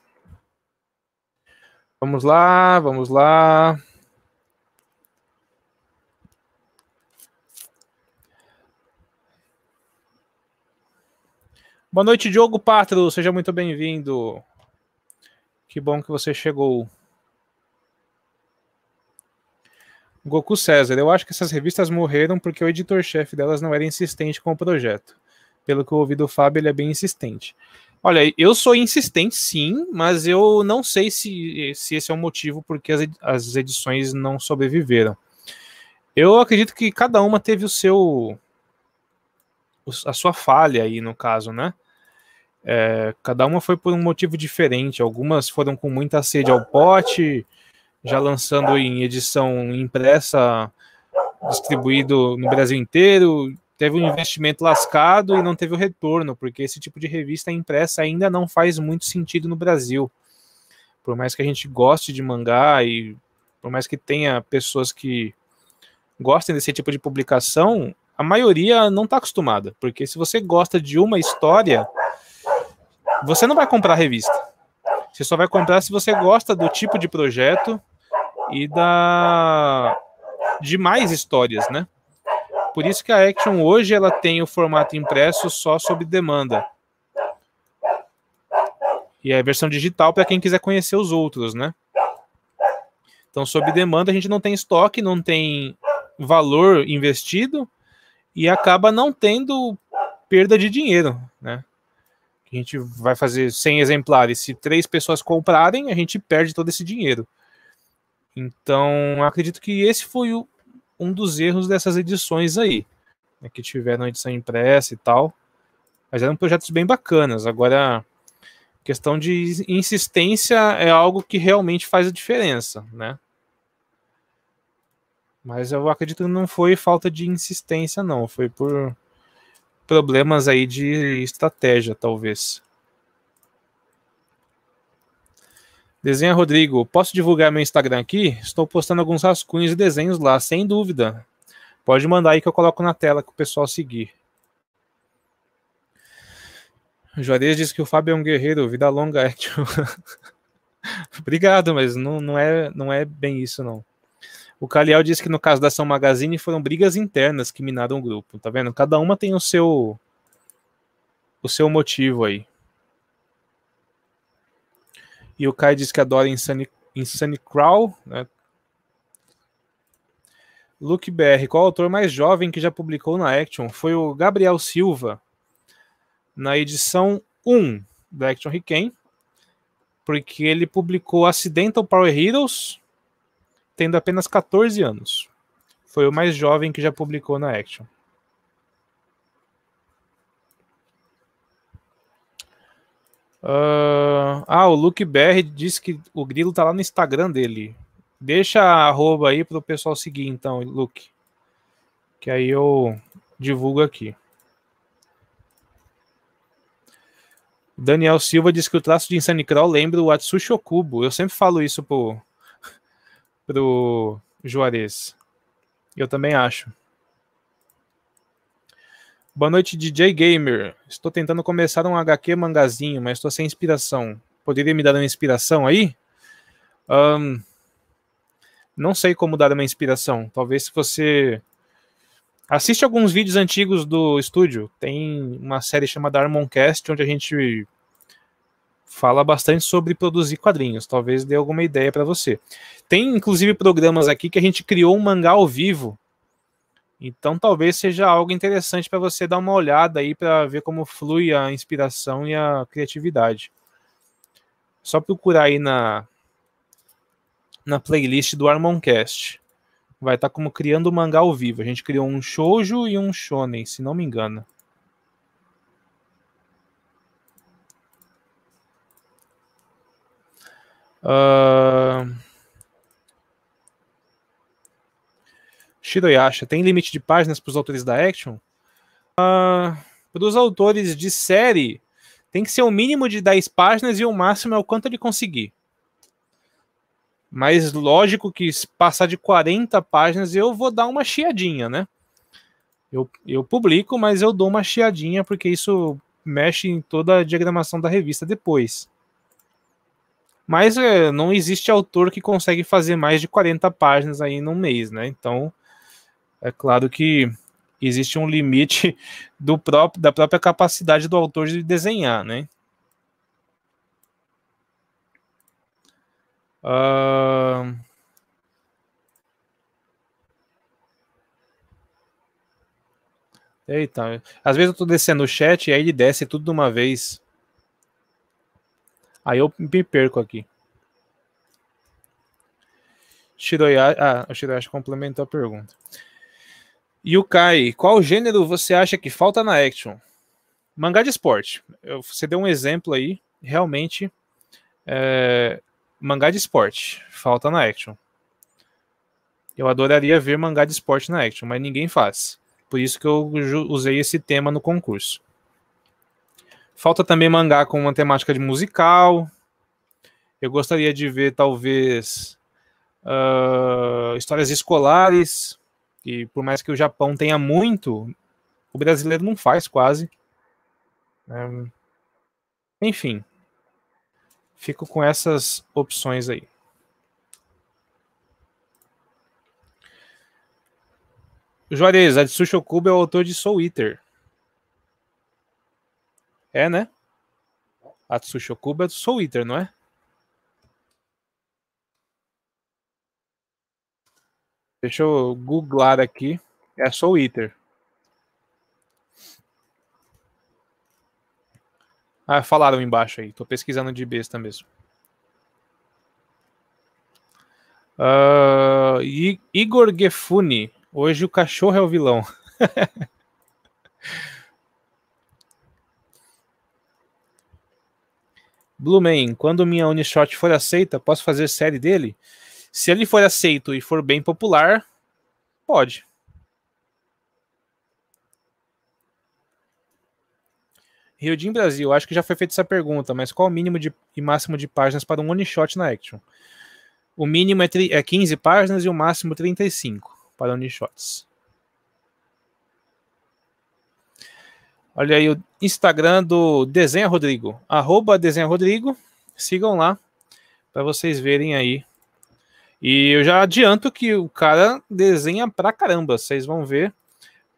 Vamos lá, vamos lá. Boa noite, Diogo Pátrio. Seja muito bem-vindo. Que bom que você chegou. Goku César, eu acho que essas revistas morreram porque o editor-chefe delas não era insistente com o projeto. Pelo que eu ouvi do Fábio, ele é bem insistente. Olha, eu sou insistente sim, mas eu não sei se, se esse é o motivo porque as, edições não sobreviveram. Eu acredito que cada uma teve o seu. a sua falha aí, no caso, né? É, cada uma foi por um motivo diferente. Algumas foram com muita sede ao pote, já lançando em edição impressa, distribuído no Brasil inteiro. Teve um investimento lascado e não teve o retorno, porque esse tipo de revista impressa ainda não faz muito sentido no Brasil. Por mais que a gente goste de mangá e por mais que tenha pessoas que gostem desse tipo de publicação, a maioria não está acostumada, porque se você gosta de uma história, você não vai comprar revista. Você só vai comprar se você gosta do tipo de projeto e da de mais histórias, né? Por isso que a Action hoje ela tem o formato impresso só sob demanda. E é a versão digital para quem quiser conhecer os outros, né? Então, sob demanda, a gente não tem estoque, não tem valor investido e acaba não tendo perda de dinheiro, né? a gente vai fazer 100 exemplares. Se três pessoas comprarem, a gente perde todo esse dinheiro. Então, acredito que esse foi o, um dos erros dessas edições aí, né, que tiveram a edição impressa e tal. Mas eram projetos bem bacanas. Agora, questão de insistência é algo que realmente faz a diferença, né? Mas eu acredito que não foi falta de insistência, não. Foi por problemas aí de estratégia, talvez. Desenha Rodrigo. Posso divulgar meu Instagram aqui? Estou postando alguns rascunhos e desenhos lá, sem dúvida. Pode mandar aí que eu coloco na tela que o pessoal seguir. Juarez diz que o Fábio é um guerreiro, vida longa, é <laughs> Obrigado, mas não, não, é, não é bem isso, não. O Caliel disse que no caso da Ação Magazine foram brigas internas que minaram o grupo, tá vendo? Cada uma tem o seu o seu motivo aí. E o Kai diz que adora Insane, Insane Crawl, né? Luke BR, qual autor mais jovem que já publicou na Action? Foi o Gabriel Silva, na edição 1 da Action Requiem. porque ele publicou Accidental Power Heroes, tendo apenas 14 anos. Foi o mais jovem que já publicou na Action. Uh, ah, o Luke BR disse que o Grilo tá lá no Instagram dele. Deixa a arroba aí pro pessoal seguir, então, Luke. Que aí eu divulgo aqui. Daniel Silva diz que o traço de Insanicrawl lembra o Atsushi Okubo. Eu sempre falo isso pro, pro Juarez. Eu também acho. Boa noite, DJ Gamer. Estou tentando começar um HQ mangazinho, mas estou sem inspiração. Poderia me dar uma inspiração aí? Um, não sei como dar uma inspiração. Talvez se você assiste alguns vídeos antigos do estúdio. Tem uma série chamada Armoncast, onde a gente fala bastante sobre produzir quadrinhos. Talvez dê alguma ideia para você. Tem, inclusive, programas aqui que a gente criou um mangá ao vivo. Então, talvez seja algo interessante para você dar uma olhada aí para ver como flui a inspiração e a criatividade. Só procurar aí na na playlist do Armoncast. Vai estar tá como criando mangá ao vivo. A gente criou um shoujo e um shonen, se não me engano. Uh... Ah, Shiroyasha, tem limite de páginas para os autores da Action? Uh... Ah, para os autores de série, tem que ser o um mínimo de 10 páginas e o máximo é o quanto ele conseguir. Mas lógico que se passar de 40 páginas eu vou dar uma chiadinha, né? Eu, eu publico, mas eu dou uma chiadinha porque isso mexe em toda a diagramação da revista depois. Mas é, não existe autor que consegue fazer mais de 40 páginas aí num mês, né? Então, é claro que existe um limite <laughs> do próprio, da própria capacidade do autor de desenhar, né? Uh... Eita, às vezes eu tô descendo o chat e aí ele desce tudo de uma vez. Aí eu me perco aqui. Shiroyashi, ah, ah, o Shiroyashi complementou a pergunta. Yukai, qual gênero você acha que falta na Action? Mangá de esporte. Você deu um exemplo aí, realmente. É, mangá de esporte, falta na Action. Eu adoraria ver mangá de esporte na Action, mas ninguém faz. Por isso que eu usei esse tema no concurso. Falta também mangá com uma temática de musical. Eu gostaria de ver, talvez, uh, histórias escolares, E por mais que o Japão tenha muito, o brasileiro não faz quase. Um, né? enfim, fico com essas opções aí. Juarez, Atsushi Okubo é o autor de Soul Eater. É, né? Atsushi Okuba é do Soul Eater, não é? Deixa eu googlar aqui. É Soul Eater. Ah, falaram embaixo aí. Tô pesquisando de besta mesmo. Uh, Igor Gefuni. Hoje o cachorro é o vilão. <laughs> Blue Man, quando minha Unishot for aceita, posso fazer série dele? Se ele for aceito e for bem popular, pode. Rio de Brasil, acho que já foi feita essa pergunta, mas qual o mínimo de, e máximo de páginas para um Unishot na Action? O mínimo é, tri, é 15 páginas e o máximo 35 para Unishots. shots. Olha aí o Instagram do Desenha Rodrigo, arroba Desenha Rodrigo. Sigam lá para vocês verem aí. E eu já adianto que o cara desenha pra caramba. Vocês vão ver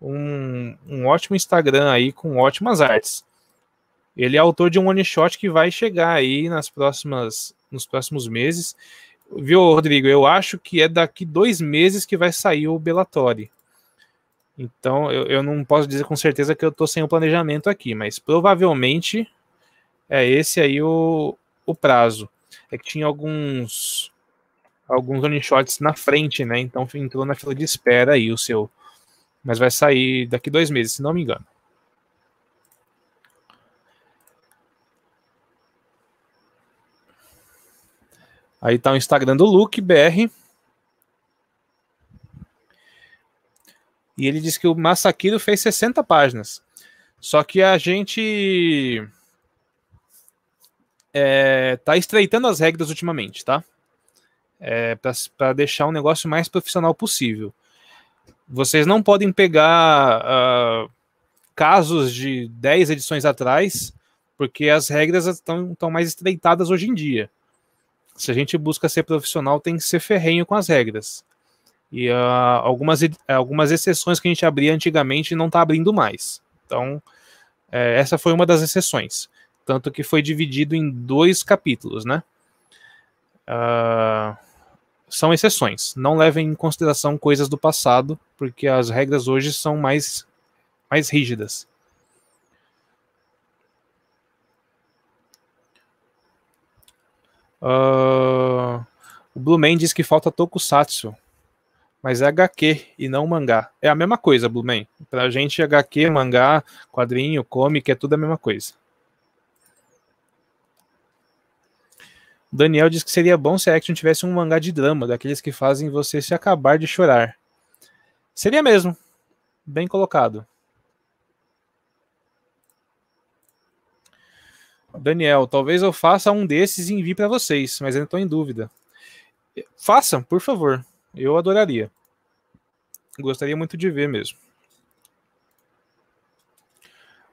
um, um ótimo Instagram aí com ótimas artes. Ele é autor de um one shot que vai chegar aí nas próximas, nos próximos meses. Viu, Rodrigo? Eu acho que é daqui dois meses que vai sair o Bellatori. Então, eu, eu não posso dizer com certeza que eu estou sem o planejamento aqui, mas provavelmente é esse aí o, o prazo. É que tinha alguns alguns running shots na frente, né? Então entrou na fila de espera aí o seu. Mas vai sair daqui dois meses, se não me engano. Aí tá o Instagram do Luke BR. E ele diz que o Masakiro fez 60 páginas. Só que a gente é, tá estreitando as regras ultimamente, tá? É, para deixar o negócio mais profissional possível. Vocês não podem pegar uh, casos de 10 edições atrás, porque as regras estão mais estreitadas hoje em dia. Se a gente busca ser profissional, tem que ser ferrenho com as regras. E uh, algumas, eh, algumas exceções que a gente abria antigamente não está abrindo mais. Então, é, essa foi uma das exceções. Tanto que foi dividido em dois capítulos, né? Uh, são exceções. Não levem em consideração coisas do passado, porque as regras hoje são mais, mais rígidas. Uh, o Blue Man diz que falta Tokusatsu mas é HQ e não mangá. É a mesma coisa, Blue Man. Pra gente, HQ, mangá, quadrinho, comic, é tudo a mesma coisa. Daniel diz que seria bom se a Action tivesse um mangá de drama, daqueles que fazem você se acabar de chorar. Seria mesmo. Bem colocado. Daniel, talvez eu faça um desses e envie para vocês, mas ainda estou em dúvida. Façam, por favor. Eu adoraria. Gostaria muito de ver mesmo.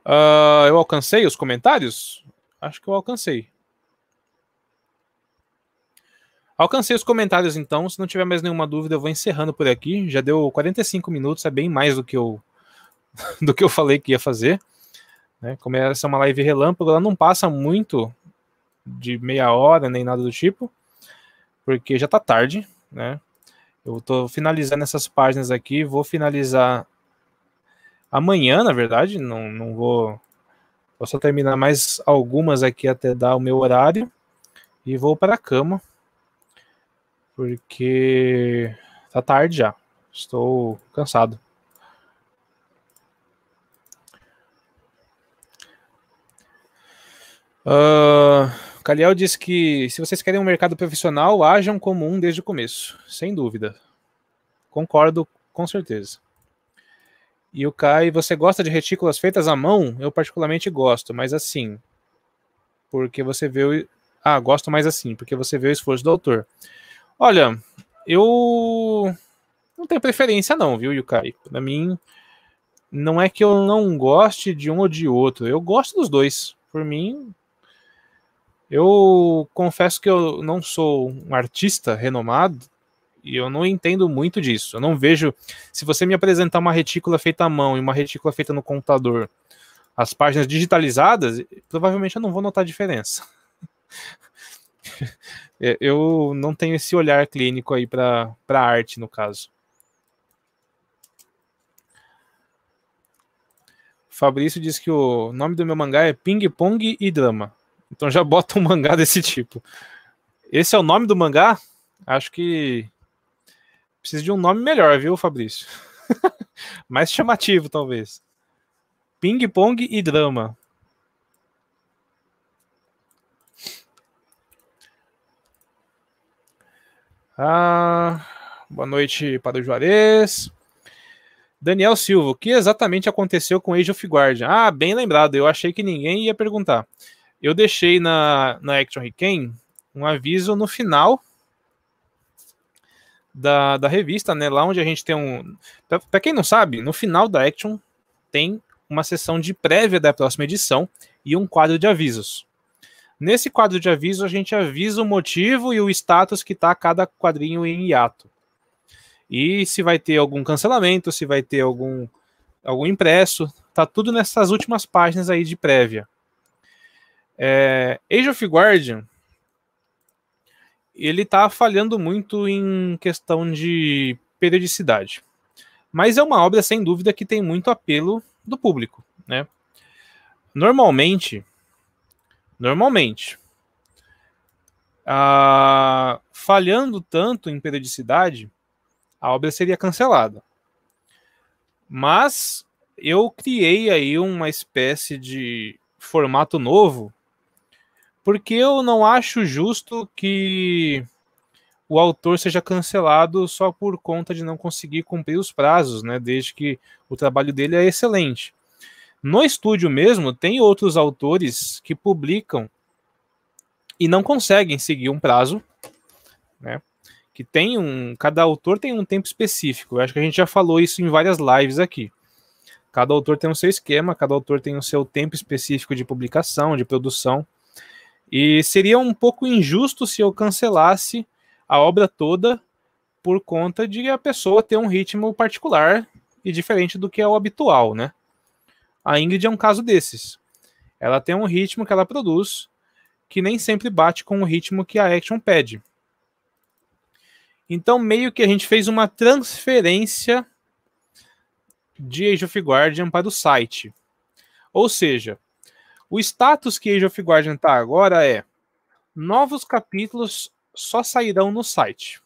Uh, eu alcancei os comentários? Acho que eu alcancei. Alcancei os comentários, então. Se não tiver mais nenhuma dúvida, eu vou encerrando por aqui. Já deu 45 minutos, é bem mais do que eu, <laughs> do que eu falei que ia fazer. Né? Como essa é uma live relâmpago, ela não passa muito de meia hora nem nada do tipo, porque já está tarde, né? Eu estou finalizando essas páginas aqui, vou finalizar amanhã, na verdade, não, não vou. Vou só terminar mais algumas aqui até dar o meu horário e vou para a cama, porque tá tarde já, estou cansado. Uh, Caliel diz que se vocês querem um mercado profissional, hajam como um desde o começo, sem dúvida. Concordo com certeza. E o Kai, você gosta de retículas feitas à mão? Eu particularmente gosto, mas assim, porque você vê o... Ah, gosto mais assim, porque você vê o esforço do autor. Olha, eu não tenho preferência não, viu, Yukai? Para mim, não é que eu não goste de um ou de outro. Eu gosto dos dois. Por mim, eu confesso que eu não sou um artista renomado e eu não entendo muito disso. Eu não vejo. Se você me apresentar uma retícula feita à mão e uma retícula feita no computador, as páginas digitalizadas, provavelmente eu não vou notar diferença. <laughs> É, eu não tenho esse olhar clínico aí para a arte, no caso. Fabrício diz que o nome do meu mangá é Ping Pong e Drama. Então já bota um mangá desse tipo. Esse é o nome do mangá? Acho que precisa de um nome melhor, viu, Fabrício? <laughs> Mais chamativo, talvez. Ping Pong e Drama. Ah, boa noite para o Juarez. Daniel Silva, o que exatamente aconteceu com Age of Guardian? Ah, bem lembrado, eu achei que ninguém ia perguntar. Eu deixei na, na Action Requiem um aviso no final da, da revista, né? Lá onde a gente tem um. Para quem não sabe, no final da Action tem uma sessão de prévia da próxima edição e um quadro de avisos. Nesse quadro de aviso, a gente avisa o motivo e o status que está cada quadrinho em hiato. E se vai ter algum cancelamento, se vai ter algum, algum impresso, tá tudo nessas últimas páginas aí de prévia. É, Age of Guardian ele tá falhando muito em questão de periodicidade. Mas é uma obra, sem dúvida, que tem muito apelo do público, né? Normalmente, normalmente, a, falhando tanto em periodicidade, a obra seria cancelada. Mas eu criei aí uma espécie de formato novo porque eu não acho justo que o autor seja cancelado só por conta de não conseguir cumprir os prazos, né? Desde que o trabalho dele é excelente. No estúdio mesmo, tem outros autores que publicam e não conseguem seguir um prazo, né? Que tem um, cada autor tem um tempo específico. Eu acho que a gente já falou isso em várias lives aqui. Cada autor tem o seu esquema, cada autor tem o seu tempo específico de publicação, de produção. E seria um pouco injusto se eu cancelasse a obra toda por conta de a pessoa ter um ritmo particular e diferente do que é o habitual, né? A Ingrid é um caso desses. Ela tem um ritmo que ela produz que nem sempre bate com o ritmo que a Action pede. Então, meio que a gente fez uma transferência de Age of Guardian para o site. Ou seja, o status que Age of Guardian tá agora é: novos capítulos só sairão no site.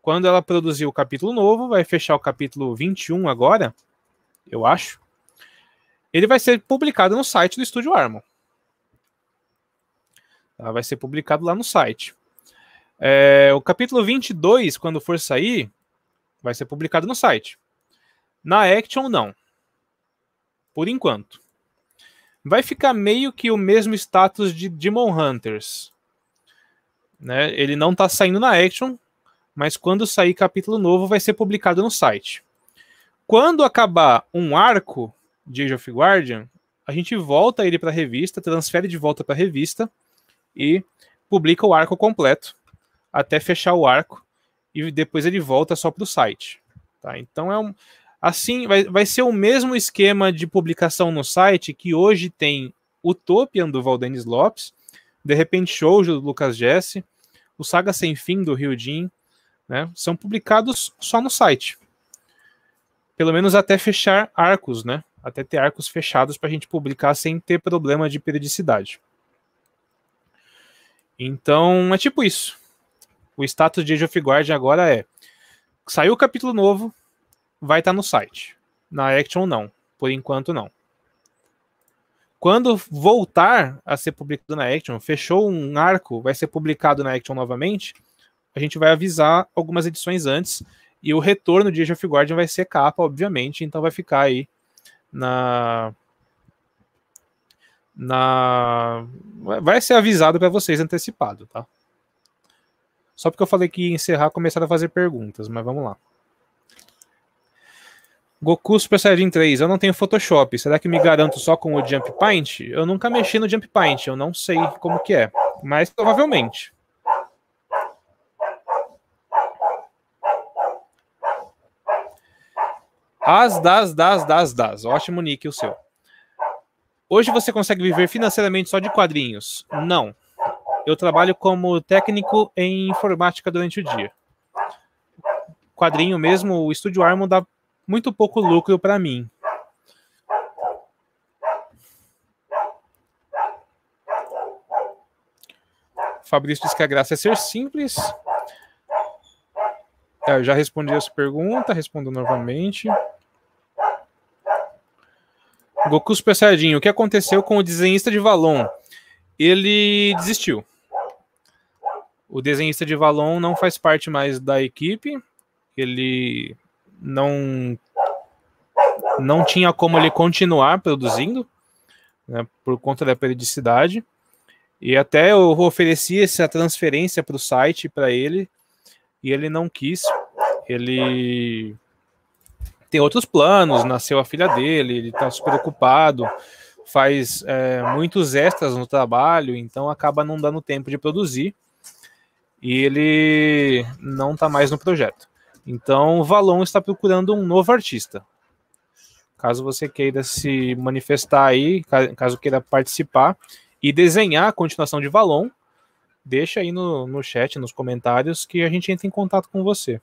Quando ela produzir o capítulo novo, vai fechar o capítulo 21 agora, eu acho. Ele vai ser publicado no site do Estúdio Armor. Ela tá, Vai ser publicado lá no site. É, o capítulo 22, quando for sair, vai ser publicado no site. Na Action, não. Por enquanto vai ficar meio que o mesmo status de Demon Hunters. Né? Ele não está saindo na Action, mas quando sair capítulo novo vai ser publicado no site. Quando acabar um arco de Age of Guardian, a gente volta ele para a revista, transfere de volta para a revista e publica o arco completo até fechar o arco e depois ele volta só para o site. Tá? Então é um, Assim, vai, vai ser o mesmo esquema de publicação no site que hoje tem Utopian do Valdenis Lopes, De repente Shoujo do Lucas Jesse, o Saga Sem Fim do Rio Jin, né? São publicados só no site. Pelo menos até fechar arcos, né? Até ter arcos fechados para a gente publicar sem ter problema de periodicidade. Então é tipo isso. O status de Age of Guard agora é: saiu o capítulo novo, vai estar tá no site. Na Action, não. Por enquanto, não. Quando voltar a ser publicado na Action, fechou um arco, vai ser publicado na Action novamente, a gente vai avisar algumas edições antes. E o retorno de Age of Guardian vai ser capa, obviamente, então vai ficar aí na. Na. Vai ser avisado para vocês antecipado, tá? Só porque eu falei que ia encerrar, começaram a fazer perguntas, mas vamos lá. Goku Super Saiyajin 3, eu não tenho Photoshop. Será que me garanto só com o Jump Paint? Eu nunca mexi no Jump Paint, eu não sei como que é. Mas provavelmente. As, das, das, das, das. Ótimo nick o seu. Hoje você consegue viver financeiramente só de quadrinhos? Não. Eu trabalho como técnico em informática durante o dia. Quadrinho mesmo, o Estúdio Armor dá muito pouco lucro para mim. Fabrício diz que a graça é ser simples. É, eu já respondi essa pergunta, respondo novamente. Goku Super Saiyajin, o que aconteceu com o desenhista de Valon? Ele desistiu. O desenhista de Valon não faz parte mais da equipe. Ele não não tinha como ele continuar produzindo, né, por conta da periodicidade. E até eu ofereci essa transferência para o site para ele, e ele não quis. Ele tem outros planos, nasceu a filha dele, ele está super ocupado, faz é, muitos extras no trabalho, então acaba não dando tempo de produzir. E ele não está mais no projeto. Então, Valon está procurando um novo artista. Caso você queira se manifestar aí, caso queira participar e desenhar a continuação de Valon, deixa aí no, no chat, nos comentários, que a gente entra em contato com você.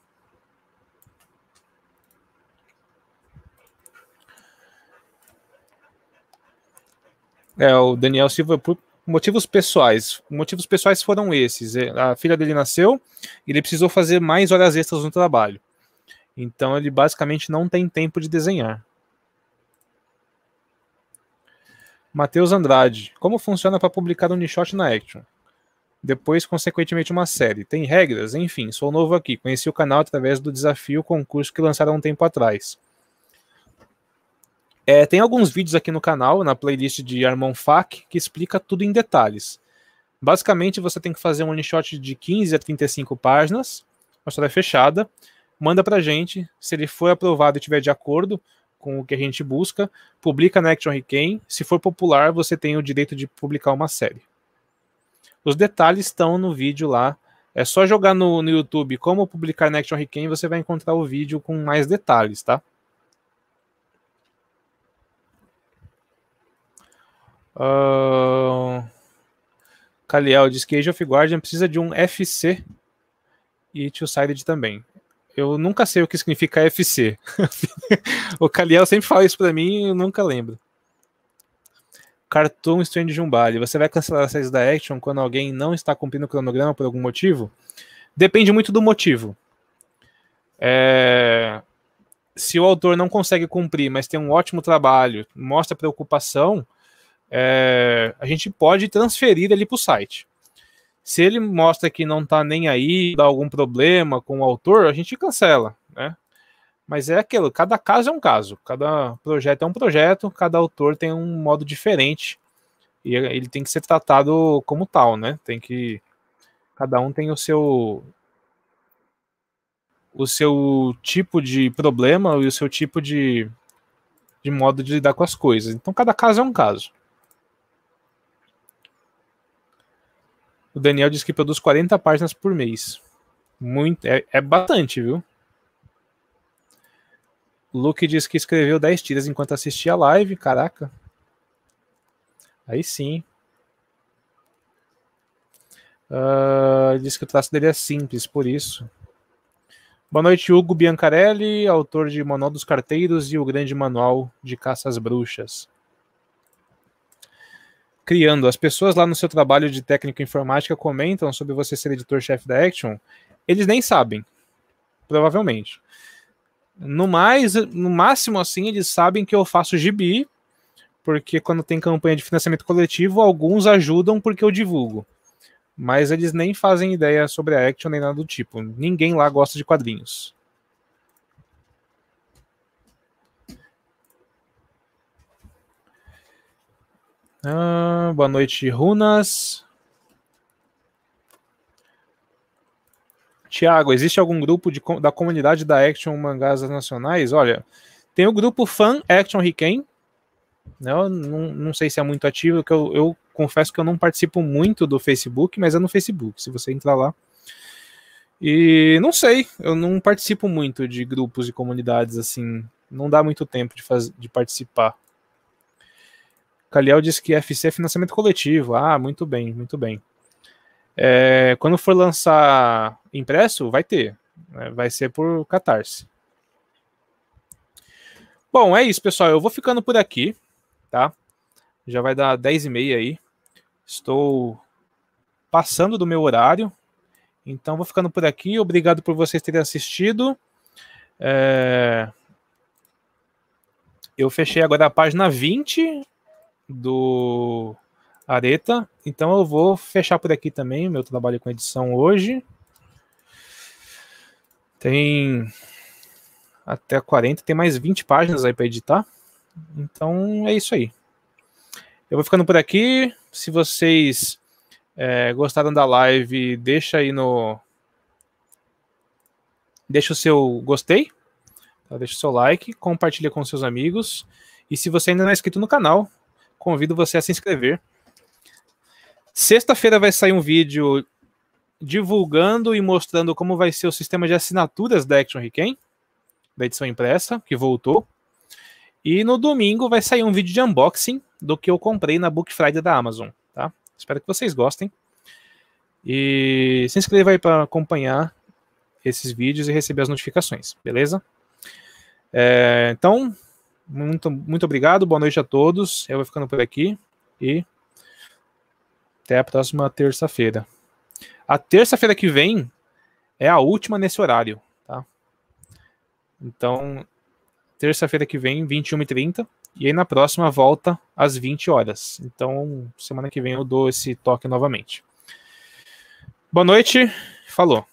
É, o Daniel Silva, por motivos pessoais. Motivos pessoais foram esses. É, a filha dele nasceu, e ele precisou fazer mais horas extras no trabalho. Então ele basicamente não tem tempo de desenhar. Matheus Andrade, como funciona para publicar um nichot na Action? Depois, consequentemente, uma série. Tem regras? Enfim, sou novo aqui. Conheci o canal através do desafio concurso que lançaram um tempo atrás. É, tem alguns vídeos aqui no canal, na playlist de Armon Fac, que explica tudo em detalhes. Basicamente, você tem que fazer um one-shot de 15 a 35 páginas, uma história é fechada, manda pra gente. Se ele for aprovado e estiver de acordo, com o que a gente busca, publica na Action Hurricane. Se for popular, você tem o direito de publicar uma série. Os detalhes estão no vídeo lá. É só jogar no, no YouTube como publicar na Action Hurricane, você vai encontrar o vídeo com mais detalhes, tá? Uh... Caliel diz que Age of Guardian precisa de um FC e Two-Sided também eu nunca sei o que significa FC. <laughs> o Caliel sempre fala isso para mim e eu nunca lembro. Cartoon Strange Jumbali. Você vai cancelar as séries da Action quando alguém não está cumprindo o cronograma por algum motivo? Depende muito do motivo. É... Se o autor não consegue cumprir, mas tem um ótimo trabalho, mostra preocupação, é... a gente pode transferir ele para o site. Se ele mostra que não tá nem aí, dá algum problema com o autor, a gente cancela, né? Mas é aquilo, cada caso é um caso, cada projeto é um projeto, cada autor tem um modo diferente e ele tem que ser tratado como tal, né? Tem que cada um tem o seu o seu tipo de problema e o seu tipo de, de modo de lidar com as coisas. Então cada caso é um caso. O Daniel diz que produz 40 páginas por mês. Muito, é, é bastante, viu? Luke diz que escreveu 10 tiras enquanto assistia a live. Caraca. Aí sim. Uh, diz que o traço dele é simples, por isso. Boa noite, Hugo Biancarelli, autor de Manual dos Carteiros e O Grande Manual de Caças Bruxas criando. As pessoas lá no seu trabalho de técnico informática comentam sobre você ser editor-chefe da Action, eles nem sabem, provavelmente. No mais, no máximo assim, eles sabem que eu faço gibi, porque quando tem campanha de financiamento coletivo, alguns ajudam porque eu divulgo. Mas eles nem fazem ideia sobre a Action nem nada do tipo. Ninguém lá gosta de quadrinhos. Ah, boa noite, Runas. Tiago, existe algum grupo de, da comunidade da Action Mangás Nacionais? Olha, tem o grupo Fan Action Riken. Não, né? não, não sei se é muito ativo, que eu, eu confesso que eu não participo muito do Facebook, mas é no Facebook, se você entrar lá. E não sei, eu não participo muito de grupos e comunidades assim. Não dá muito tempo de, faz, de participar. Caliel diz que FC é financiamento coletivo. Ah, muito bem, muito bem. É, quando for lançar impresso, vai ter. Né? Vai ser por Catarse. Bom, é isso, pessoal. Eu vou ficando por aqui, tá? Já vai dar 10 e meia aí. Estou passando do meu horário. Então, vou ficando por aqui. Obrigado por vocês terem assistido. É... Eu fechei agora a página 20 do Areta. Então eu vou fechar por aqui também meu trabalho com edição hoje. Tem até 40, tem mais 20 páginas aí para editar. Então é isso aí. Eu vou ficando por aqui. Se vocês é, gostaram da live, deixa aí no. Deixa o seu gostei, tá? deixa o seu like, compartilha com seus amigos. E se você ainda não é inscrito no canal, convido você a se inscrever. Sexta-feira vai sair um vídeo divulgando e mostrando como vai ser o sistema de assinaturas da Action Riken, da edição impressa, que voltou. E no domingo vai sair um vídeo de unboxing do que eu comprei na Book Friday da Amazon, tá? Espero que vocês gostem. E se inscreva aí para acompanhar esses vídeos e receber as notificações, beleza? É, então, muito, muito obrigado, boa noite a todos. Eu vou ficando por aqui e até a próxima terça-feira. A terça-feira que vem é a última nesse horário, tá? Então, terça-feira que vem, 21h30. E aí na próxima volta às 20 horas. Então, semana que vem eu dou esse toque novamente. Boa noite, falou.